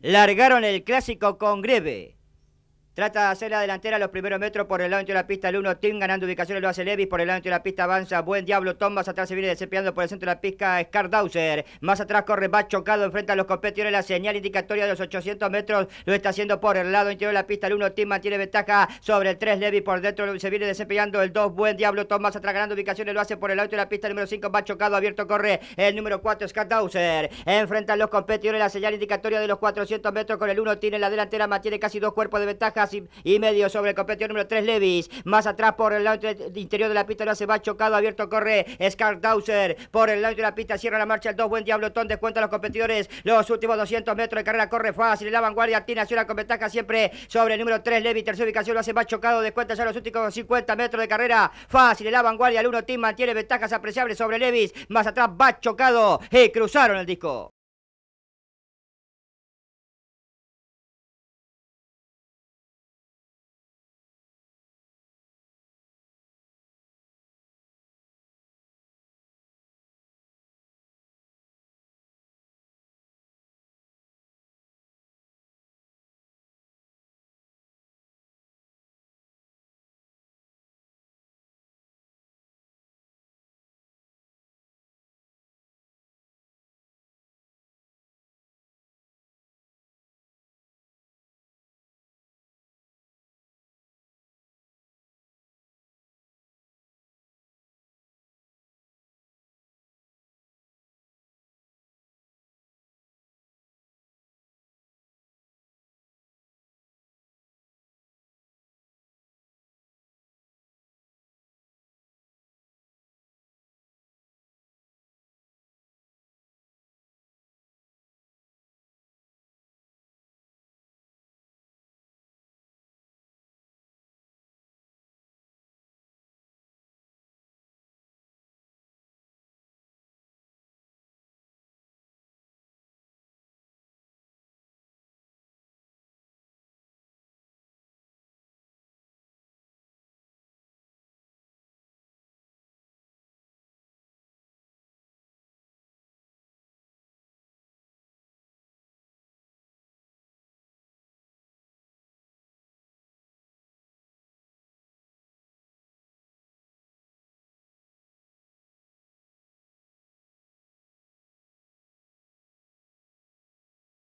largaron el clásico con greve. Trata de hacer la delantera los primeros metros por el lado interior de la pista el 1, Team ganando ubicaciones lo hace Levis, por el lado interior de la pista avanza Buen Diablo, Tomás atrás se viene desempeñando por el centro de la pista Skardauser, más atrás corre, va chocado, enfrenta a los competidores, la señal indicatoria de los 800 metros lo está haciendo por el lado interior de la pista el 1, Tim mantiene ventaja sobre el 3, Levis por dentro se viene desempeñando el 2, Buen Diablo, Tomás atrás ganando ubicaciones lo hace por el lado de la pista número 5, va chocado, abierto corre el número 4, enfrenta a los competidores, la señal indicatoria de los 400 metros con el 1, tiene la delantera mantiene casi dos cuerpos de ventaja y, medio sobre el competidor número 3, Levis. Más atrás por el lado interior de la pista lo se va chocado, abierto corre Scar Dowser. Por el lado de la pista cierra la marcha el 2, buen diablo, ton descuenta a los competidores. Los últimos 200 metros de carrera corre fácil. La vanguardia tiene una con ventaja siempre sobre el número 3, Levis. Tercera ubicación lo hace más chocado, descuenta ya los últimos 50 metros de carrera fácil. La vanguardia, el 1 Team mantiene ventajas apreciables sobre Levis. Más atrás va chocado y eh, cruzaron el disco.